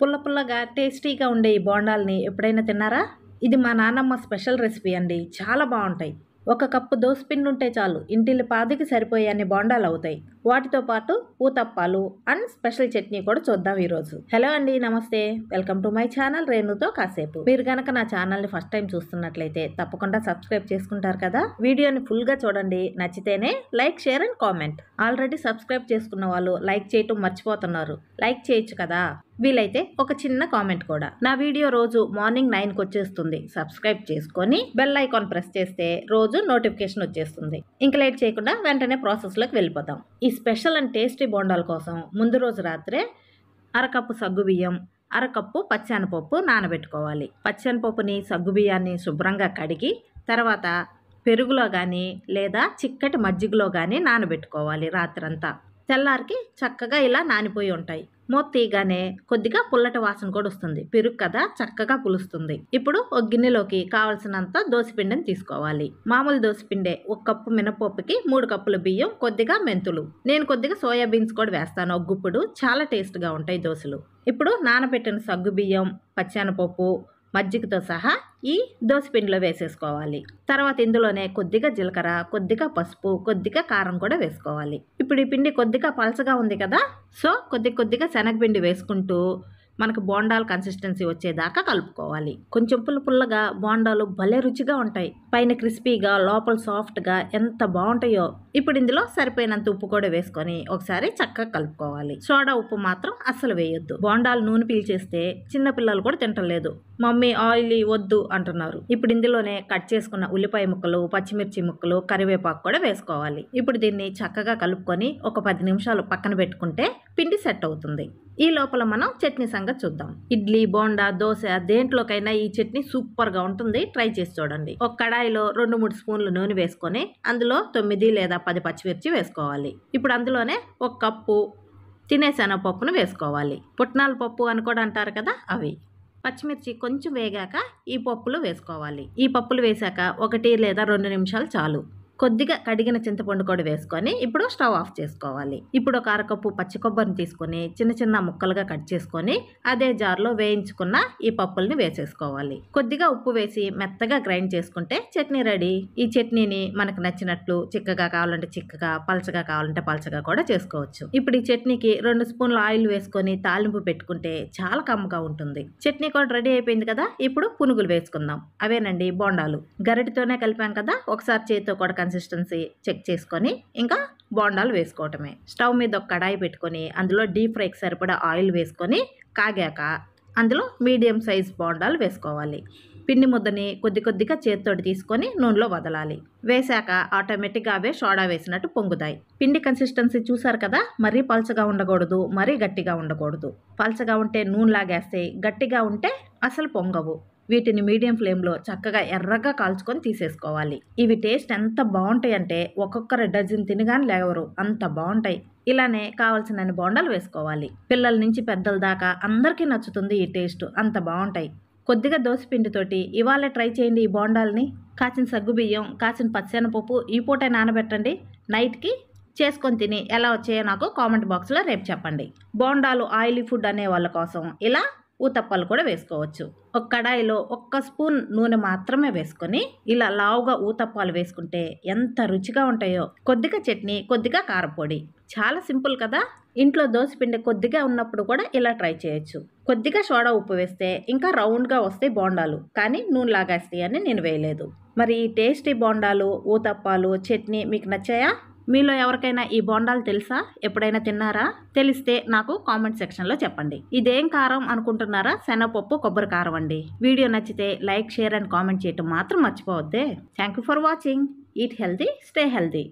పుల్ల పుల్లగా టేస్టీగా ఉండే ఈ బోండాల్ని ఎప్పుడైనా తిన్నారా ఇది మా నాన్నమ్మ స్పెషల్ రెసిపీ అండి చాలా బాగుంటాయి ఒక కప్పు దోసపిండి ఉంటే చాలు ఇంటిల్లి పాదికి సరిపోయే అన్ని బోండాలు అవుతాయి వాటితో పాటు ఊతప్పాలు అండ్ స్పెషల్ చట్నీ కూడా చూద్దాం ఈరోజు హలో అండి నమస్తే వెల్కమ్ టు మై ఛానల్ రేణుతో కాసేపు మీరు కనుక నా ఛానల్ని ఫస్ట్ టైం చూస్తున్నట్లయితే తప్పకుండా సబ్స్క్రైబ్ చేసుకుంటారు కదా వీడియోని ఫుల్గా చూడండి నచ్చితేనే like share and comment already subscribe చేసుకున్న వాళ్ళు లైక్ చేయటం మర్చిపోతున్నారు లైక్ చేయొచ్చు కదా వీలైతే ఒక చిన్న కామెంట్ కూడా నా వీడియో రోజు మార్నింగ్ నైన్కి వచ్చేస్తుంది సబ్స్క్రైబ్ చేసుకొని బెల్ ఐకాన్ ప్రెస్ చేస్తే రోజు నోటిఫికేషన్ వచ్చేస్తుంది ఇంకా లేట్ చేయకుండా వెంటనే ప్రాసెస్లోకి వెళ్ళిపోతాం ఈ స్పెషల్ అండ్ టేస్టీ బోండాల కోసం ముందు రోజు రాత్రే అరకప్పు సగ్గుబియ్యం అరకప్పు పచ్చనపప్పు నానబెట్టుకోవాలి పచ్చనపప్పుని బియ్యాన్ని శుభ్రంగా కడిగి తర్వాత పెరుగులో కానీ లేదా చిక్కటి మజ్జిగలో కానీ నానబెట్టుకోవాలి రాత్రంతా తెల్లారికి చక్కగా ఇలా నానిపోయి ఉంటాయి మూత కొద్దిగా పుల్లటి వాసన కూడా వస్తుంది పెరుగు కదా చక్కగా పులుస్తుంది ఇప్పుడు ఒక గిన్నెలోకి కావలసినంత దోశపిండిని తీసుకోవాలి మామూలు దోశపిండే ఒక కప్పు మినపప్పుకి మూడు కప్పుల బియ్యం కొద్దిగా మెంతులు నేను కొద్దిగా సోయా బీన్స్ కూడా వేస్తాను ఒగ్గుప్పుడు చాలా టేస్ట్గా ఉంటాయి దోశలు ఇప్పుడు నానబెట్టిన సగ్గు బియ్యం పచ్చెనపప్పు మజ్జిగతో సహా ఈ దోసపిండిలో వేసేసుకోవాలి తర్వాత ఇందులోనే కొద్దిగా జీలకర్ర కొద్దిగా పసుపు కొద్దిగా కారం కూడా వేసుకోవాలి ఇప్పుడు ఈ పిండి కొద్దిగా పలసగా ఉంది కదా సో కొద్ది కొద్దిగా శనగపిండి వేసుకుంటూ మనకు బోండాల కన్సిస్టెన్సీ వచ్చేదాకా కలుపుకోవాలి కొంచెం పుల్ల పుల్లగా బోండాలు భలే రుచిగా ఉంటాయి పైన క్రిస్పీగా లోపల సాఫ్ట్గా ఎంత బాగుంటాయో ఇప్పుడు ఇందులో సరిపోయినంత ఉప్పు కూడా వేసుకొని ఒకసారి చక్కగా కలుపుకోవాలి సోడా ఉప్పు మాత్రం అస్సలు వేయొద్దు బోండాలు నూనె పీల్చేస్తే చిన్నపిల్లలు కూడా తింటలేదు మమ్మీ ఆయిల్ వద్దు అంటున్నారు ఇప్పుడు ఇందులోనే కట్ చేసుకున్న ఉల్లిపాయ ముక్కలు పచ్చిమిర్చి ముక్కలు కరివేపాకు కూడా వేసుకోవాలి ఇప్పుడు దీన్ని చక్కగా కలుపుకొని ఒక పది నిమిషాలు పక్కన పెట్టుకుంటే పిండి సెట్ అవుతుంది ఈ లోపల మనం చట్నీ సంగతి చూద్దాం ఇడ్లీ బోండా దోశ దేంట్లోకైనా ఈ చట్నీ సూపర్గా ఉంటుంది ట్రై చేసి చూడండి ఒక కడాయిలో రెండు మూడు స్పూన్లు నూనె వేసుకొని అందులో తొమ్మిది లేదా పది పచ్చిమిర్చి వేసుకోవాలి ఇప్పుడు అందులోనే ఒక కప్పు తినే శనగపప్పును వేసుకోవాలి పుట్నాల పప్పు అని కూడా అంటారు కదా అవి పచ్చిమిర్చి కొంచెం వేగాక ఈ పప్పులు వేసుకోవాలి ఈ పప్పులు వేశాక ఒకటి లేదా రెండు నిమిషాలు చాలు కొద్దిగా కడిగిన చింతపండు కూడా వేసుకొని ఇప్పుడు స్టవ్ ఆఫ్ చేసుకోవాలి ఇప్పుడు ఒక అరకప్పు పచ్చి కొబ్బరిని తీసుకొని చిన్న చిన్న ముక్కలుగా కట్ చేసుకొని అదే జార్లో వేయించుకున్న ఈ పప్పుల్ని వేసేసుకోవాలి కొద్దిగా ఉప్పు వేసి మెత్తగా గ్రైండ్ చేసుకుంటే చట్నీ రెడీ ఈ చట్నీని మనకు నచ్చినట్లు చిక్కగా కావాలంటే చిక్కగా పలచగా కావాలంటే పలచగా కూడా చేసుకోవచ్చు ఇప్పుడు ఈ చట్నీకి రెండు స్పూన్ల ఆయిల్ వేసుకొని తాలింపు పెట్టుకుంటే చాలా కమ్మగా ఉంటుంది చట్నీ కూడా రెడీ అయిపోయింది కదా ఇప్పుడు పునుగులు వేసుకుందాం అవేనండి బోండాలు గరిటితోనే కలిపాం కదా ఒకసారి చేతితో కూడా కన్సిస్టెన్సీ చెక్ చేసుకొని ఇంకా బోండాలు వేసుకోవటమే స్టవ్ మీద ఒక కడాయి పెట్టుకొని అందులో డీప్ ఫ్రైకి సరిపడా ఆయిల్ వేసుకొని కాగాక అందులో మీడియం సైజ్ బోండాలు వేసుకోవాలి పిండి ముద్దని కొద్ది కొద్దిగా చేత్తోటి తీసుకొని నూనెలో వదలాలి వేశాక ఆటోమేటిక్గా అవే సోడా వేసినట్టు పొంగుతాయి పిండి కన్సిస్టెన్సీ చూసారు కదా మరీ పలచగా ఉండకూడదు మరీ గట్టిగా ఉండకూడదు పలుచగా ఉంటే నూనె లాగేస్తాయి గట్టిగా ఉంటే అసలు పొంగవు వీటిని మీడియం ఫ్లేమ్లో చక్కగా ఎర్రగా కాల్చుకొని తీసేసుకోవాలి ఇవి టేస్ట్ ఎంత బాగుంటాయి అంటే ఒక్కొక్కరు డజన్ తినగానే లేవరు అంత బాగుంటాయి ఇలానే కావలసినన్ని బోండాలు వేసుకోవాలి పిల్లల నుంచి పెద్దల దాకా అందరికీ నచ్చుతుంది ఈ టేస్ట్ అంత బాగుంటాయి కొద్దిగా దోసపిండితోటి ఇవాళ ట్రై చేయండి ఈ బోండాలని కాచిన సగ్గుబియ్యం కాచిన పచ్చెనపప్పు ఈ పూట నానబెట్టండి నైట్కి చేసుకొని తిని ఎలా వచ్చాయో నాకు కామెంట్ బాక్స్లో రేపు చెప్పండి బోండాలు ఆయిలీ ఫుడ్ అనే వాళ్ళ కోసం ఇలా ఊతప్పాలు కూడా వేసుకోవచ్చు ఒక కడాయిలో ఒక్క స్పూన్ నూనె మాత్రమే వేసుకొని ఇలా లావుగా ఊతప్పాలు వేసుకుంటే ఎంత రుచిగా ఉంటాయో కొద్దిగా చట్నీ కొద్దిగా కారపొడి చాలా సింపుల్ కదా ఇంట్లో దోశపిండి కొద్దిగా ఉన్నప్పుడు కూడా ఇలా ట్రై చేయొచ్చు కొద్దిగా సోడా ఉప్పు వేస్తే ఇంకా రౌండ్గా వస్తాయి బోండాలు కానీ నూనె లాగేస్తాయి అని నేను వేయలేదు మరి టేస్టీ బోండాలు ఊతప్పాలు చట్నీ మీకు నచ్చాయా మీలో ఎవరికైనా ఈ బోండాలు తెలుసా ఎప్పుడైనా తిన్నారా తెలిస్తే నాకు కామెంట్ సెక్షన్లో చెప్పండి ఇదేం కారం అనుకుంటున్నారా శనగపప్పు కొబ్బరి కారం అండి వీడియో నచ్చితే లైక్ షేర్ అండ్ కామెంట్ చేయటం మాత్రం మర్చిపోవద్దే thank you for watching eat healthy stay healthy